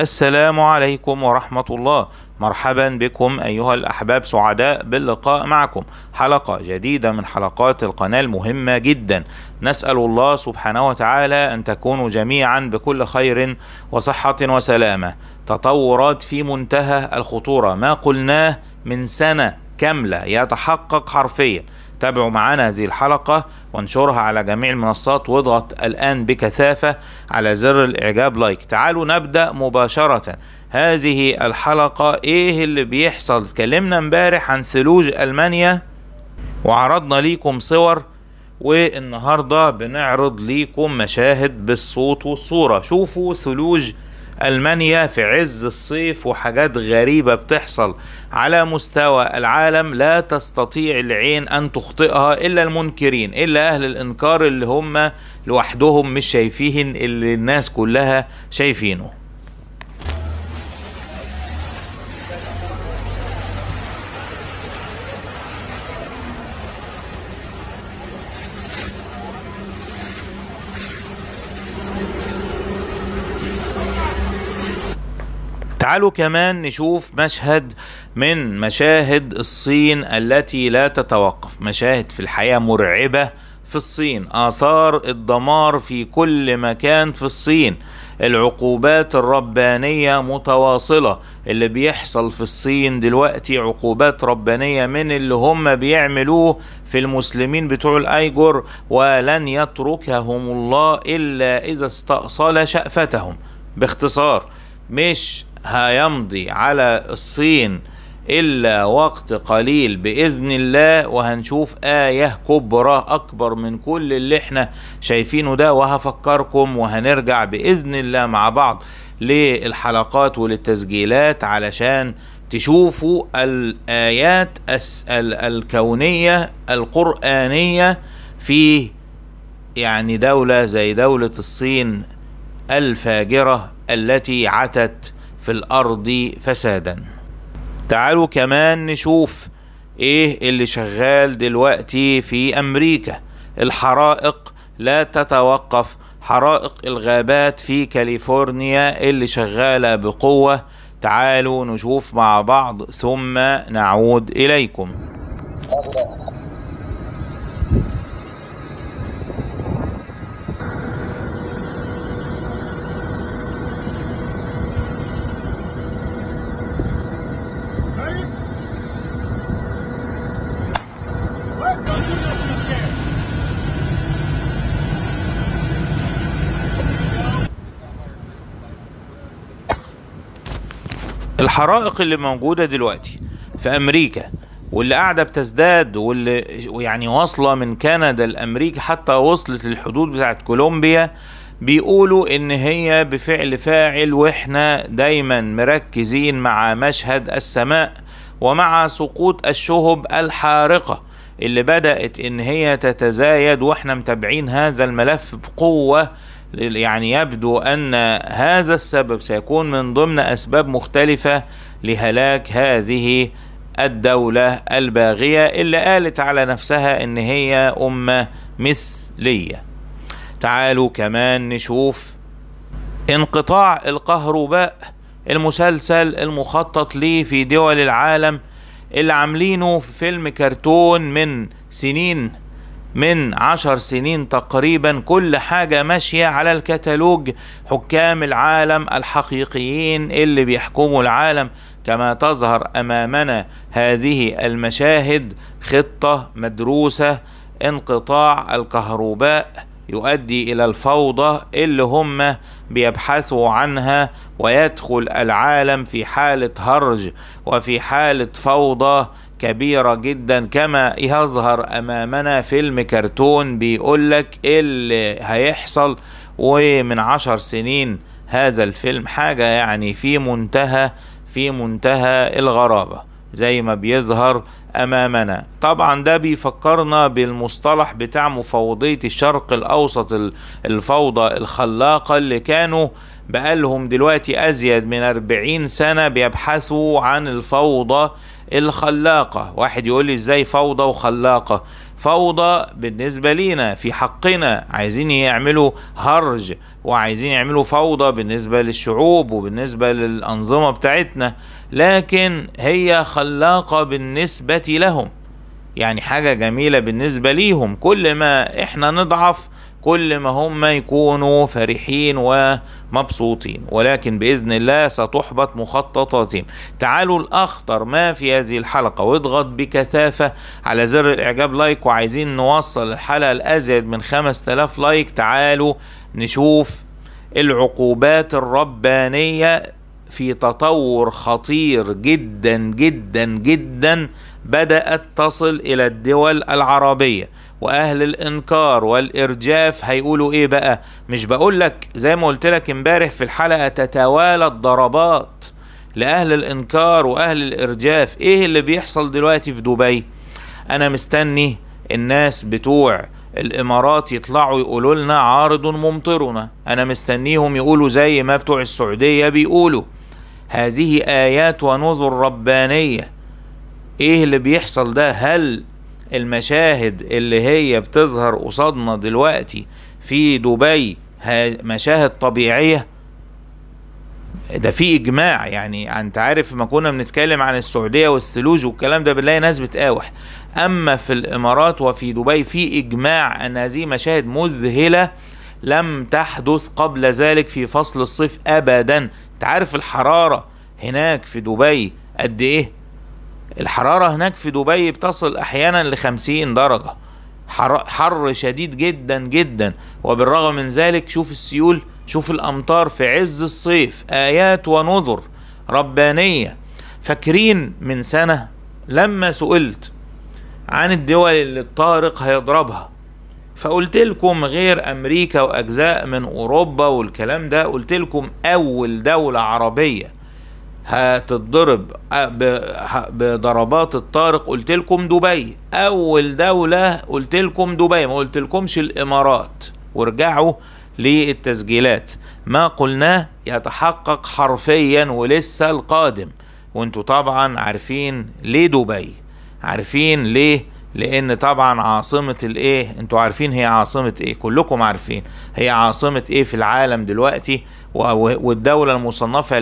السلام عليكم ورحمة الله مرحبا بكم أيها الأحباب سعداء باللقاء معكم حلقة جديدة من حلقات القناة المهمة جدا نسأل الله سبحانه وتعالى أن تكونوا جميعا بكل خير وصحة وسلامة تطورات في منتهى الخطورة ما قلناه من سنة كاملة يتحقق حرفيا تابعوا معنا هذه الحلقة وانشرها على جميع المنصات واضغط الآن بكثافة على زر الإعجاب لايك تعالوا نبدأ مباشرة هذه الحلقة إيه اللي بيحصل اتكلمنا امبارح عن ثلوج ألمانيا وعرضنا ليكم صور والنهاردة بنعرض ليكم مشاهد بالصوت والصورة شوفوا ثلوج ألمانيا المانيا في عز الصيف وحاجات غريبه بتحصل على مستوى العالم لا تستطيع العين ان تخطئها الا المنكرين الا اهل الانكار اللي هم لوحدهم مش شايفين اللي الناس كلها شايفينه تعالوا كمان نشوف مشهد من مشاهد الصين التي لا تتوقف مشاهد في الحياة مرعبة في الصين آثار الدمار في كل مكان في الصين العقوبات الربانية متواصلة اللي بيحصل في الصين دلوقتي عقوبات ربانية من اللي هم بيعملوه في المسلمين بتوع الأيجور ولن يتركهم الله إلا إذا استأصل شأفتهم باختصار مش هيمضي على الصين إلا وقت قليل بإذن الله وهنشوف آية كبرى أكبر من كل اللي احنا شايفينه ده وهفكركم وهنرجع بإذن الله مع بعض للحلقات وللتسجيلات علشان تشوفوا الآيات الكونية القرآنية في يعني دولة زي دولة الصين الفاجرة التي عتت في الارض فسادا تعالوا كمان نشوف ايه اللي شغال دلوقتي في امريكا الحرائق لا تتوقف حرائق الغابات في كاليفورنيا اللي شغالة بقوة تعالوا نشوف مع بعض ثم نعود إليكم الحرائق اللي موجودة دلوقتي في أمريكا واللي قاعدة بتزداد واللي يعني واصلة من كندا لأمريكا حتى وصلت للحدود بتاعت كولومبيا بيقولوا ان هي بفعل فاعل واحنا دايما مركزين مع مشهد السماء ومع سقوط الشهب الحارقة اللي بدأت ان هي تتزايد واحنا متابعين هذا الملف بقوة يعني يبدو أن هذا السبب سيكون من ضمن أسباب مختلفة لهلاك هذه الدولة الباغية اللي قالت على نفسها إن هي أمة مثلية تعالوا كمان نشوف انقطاع الكهرباء المسلسل المخطط ليه في دول العالم اللي عاملينه في فيلم كرتون من سنين من عشر سنين تقريبا كل حاجة ماشية على الكتالوج حكام العالم الحقيقيين اللي بيحكموا العالم كما تظهر أمامنا هذه المشاهد خطة مدروسة انقطاع الكهرباء يؤدي إلى الفوضى اللي هم بيبحثوا عنها ويدخل العالم في حالة هرج وفي حالة فوضى كبيرة جدا كما يظهر أمامنا فيلم كرتون بيقولك إيه اللي هيحصل ومن عشر سنين هذا الفيلم حاجة يعني في منتهى في منتهى الغرابة زي ما بيظهر امامنا طبعا ده بيفكرنا بالمصطلح بتاع مفوضيه الشرق الاوسط الفوضى الخلاقه اللي كانوا بقالهم دلوقتي ازيد من أربعين سنه بيبحثوا عن الفوضى الخلاقة واحد يقول لي ازاي فوضى وخلاقة فوضى بالنسبة لينا في حقنا عايزين يعملوا هرج وعايزين يعملوا فوضى بالنسبة للشعوب وبالنسبة للأنظمة بتاعتنا لكن هي خلاقة بالنسبة لهم يعني حاجة جميلة بالنسبة ليهم كل ما احنا نضعف كل ما هم يكونوا فرحين ومبسوطين ولكن بإذن الله ستحبط مخططاتهم تعالوا الأخطر ما في هذه الحلقة واضغط بكثافة على زر الإعجاب لايك وعايزين نوصل الحلقة لأزيد من 5000 لايك تعالوا نشوف العقوبات الربانية في تطور خطير جدا جدا جدا بدأت تصل إلى الدول العربية واهل الانكار والارجاف هيقولوا ايه بقى مش بقولك زي ما قلت لك امبارح في الحلقه تتوالى الضربات لاهل الانكار واهل الارجاف ايه اللي بيحصل دلوقتي في دبي انا مستني الناس بتوع الامارات يطلعوا يقولوا لنا عارض ممطرنا انا مستنيهم يقولوا زي ما بتوع السعوديه بيقولوا هذه ايات ونذر ربانيه ايه اللي بيحصل ده هل المشاهد اللي هي بتظهر قصادنا دلوقتي في دبي مشاهد طبيعيه ده في اجماع يعني انت عارف ما كنا بنتكلم عن السعوديه والثلوج والكلام ده بنلاقي ناس بتقاوح اما في الامارات وفي دبي في اجماع ان هذه مشاهد مذهله لم تحدث قبل ذلك في فصل الصيف ابدا انت عارف الحراره هناك في دبي قد ايه الحرارة هناك في دبي بتصل أحيانا لخمسين درجة حر شديد جدا جدا وبالرغم من ذلك شوف السيول شوف الأمطار في عز الصيف آيات ونذر ربانية فاكرين من سنة لما سئلت عن الدول اللي الطارق هيضربها فقلت لكم غير أمريكا وأجزاء من أوروبا والكلام ده قلت لكم أول دولة عربية هتتضرب بضربات الطارق قلت لكم دبي اول دوله قلت لكم دبي ما قلت لكمش الامارات وارجعوا للتسجيلات ما قلناه يتحقق حرفيا ولسه القادم وانتوا طبعا عارفين ليه دبي عارفين ليه لان طبعا عاصمة الايه انتوا عارفين هي عاصمة ايه كلكم عارفين هي عاصمة ايه في العالم دلوقتي والدولة المصنفة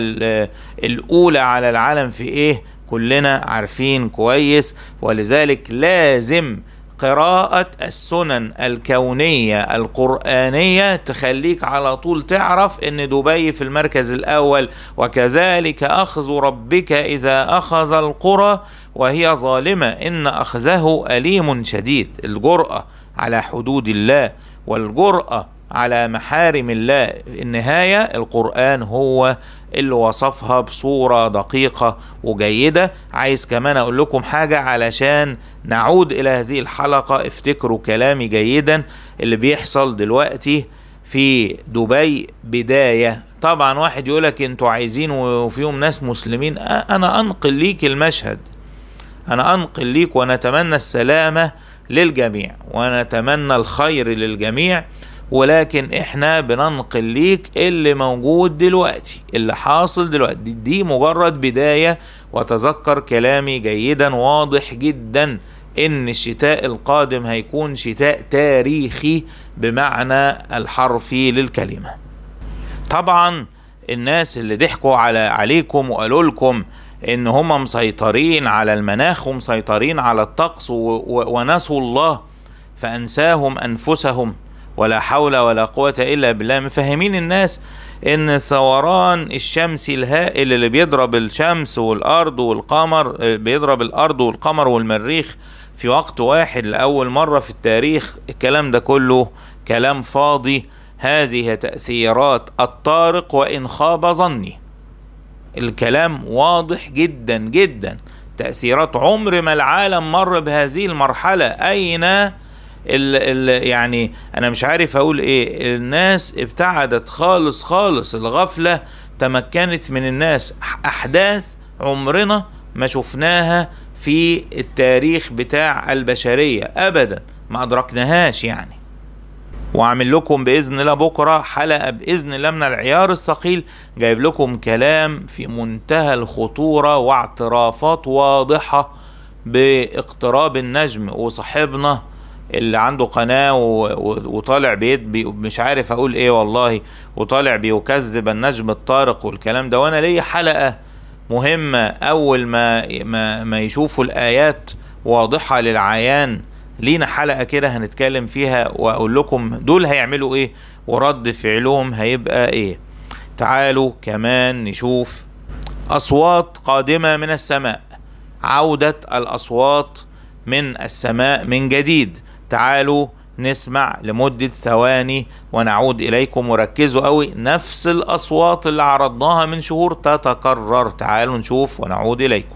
الأولى على العالم في إيه كلنا عارفين كويس ولذلك لازم قراءة السنن الكونية القرآنية تخليك على طول تعرف ان دبي في المركز الاول وكذلك اخذ ربك اذا اخذ القرى وهي ظالمة ان اخذه اليم شديد الجرأة على حدود الله والجرأة على محارم الله النهاية القرآن هو اللي وصفها بصورة دقيقة وجيدة عايز كمان أقول لكم حاجة علشان نعود إلى هذه الحلقة افتكروا كلامي جيدا اللي بيحصل دلوقتي في دبي بداية طبعا واحد يقولك انتوا عايزين وفيهم ناس مسلمين انا انقل ليك المشهد انا انقل ليك ونتمنى السلامة للجميع ونتمنى الخير للجميع ولكن احنا بننقل ليك اللي موجود دلوقتي اللي حاصل دلوقتي دي, مجرد بداية وتذكر كلامي جيدا واضح جدا ان الشتاء القادم هيكون شتاء تاريخي بمعنى الحرفي للكلمة طبعا الناس اللي ضحكوا على عليكم وقالوا لكم ان هم مسيطرين على المناخ ومسيطرين على الطقس ونسوا الله فانساهم انفسهم ولا حول ولا قوة إلا بالله مفهمين الناس إن ثوران الشمسي الهائل اللي بيضرب الشمس والأرض والقمر بيضرب الأرض والقمر والمريخ في وقت واحد لأول مرة في التاريخ الكلام ده كله كلام فاضي هذه تأثيرات الطارق وإن خاب ظني الكلام واضح جدا جدا تأثيرات عمر ما العالم مر بهذه المرحلة أين ال ال يعني انا مش عارف اقول ايه الناس ابتعدت خالص خالص الغفله تمكنت من الناس احداث عمرنا ما شفناها في التاريخ بتاع البشريه ابدا ما ادركناهاش يعني وعامل لكم باذن الله بكره حلقه باذن الله من العيار الثقيل جايب لكم كلام في منتهى الخطوره واعترافات واضحه باقتراب النجم وصاحبنا اللي عنده قناة وطالع بيت مش عارف اقول ايه والله وطالع بيكذب النجم الطارق والكلام ده وانا ليا حلقة مهمة اول ما ما, ما يشوفوا الايات واضحة للعيان لينا حلقة كده هنتكلم فيها واقول لكم دول هيعملوا ايه ورد فعلهم هيبقى ايه تعالوا كمان نشوف اصوات قادمة من السماء عودة الاصوات من السماء من جديد تعالوا نسمع لمدة ثواني ونعود إليكم وركزوا قوي نفس الأصوات اللي عرضناها من شهور تتكرر تعالوا نشوف ونعود إليكم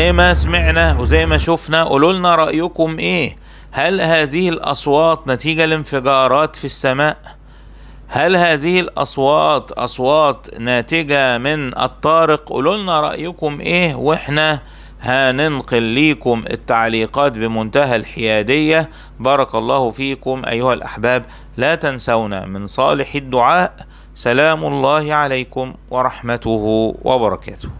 زي ما سمعنا وزي ما شفنا قولوا لنا رأيكم ايه هل هذه الأصوات نتيجة لانفجارات في السماء هل هذه الأصوات أصوات ناتجة من الطارق قولوا لنا رأيكم ايه واحنا هننقل ليكم التعليقات بمنتهى الحيادية بارك الله فيكم أيها الأحباب لا تنسونا من صالح الدعاء سلام الله عليكم ورحمته وبركاته